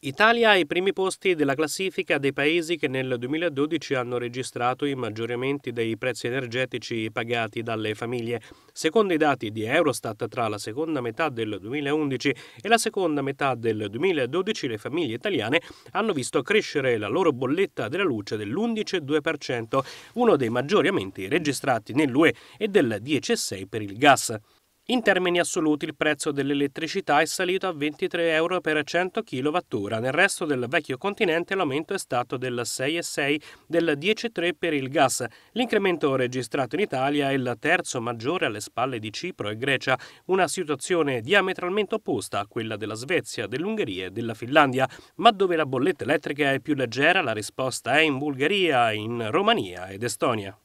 Italia ai primi posti della classifica dei paesi che nel 2012 hanno registrato i maggiori aumenti dei prezzi energetici pagati dalle famiglie. Secondo i dati di Eurostat, tra la seconda metà del 2011 e la seconda metà del 2012 le famiglie italiane hanno visto crescere la loro bolletta della luce dell'11,2%, uno dei maggiori aumenti registrati nell'UE e del 16% per il gas. In termini assoluti il prezzo dell'elettricità è salito a 23 euro per 100 kWh, nel resto del vecchio continente l'aumento è stato del 6,6 del 10,3 per il gas. L'incremento registrato in Italia è il terzo maggiore alle spalle di Cipro e Grecia, una situazione diametralmente opposta a quella della Svezia, dell'Ungheria e della Finlandia, ma dove la bolletta elettrica è più leggera la risposta è in Bulgaria, in Romania ed Estonia.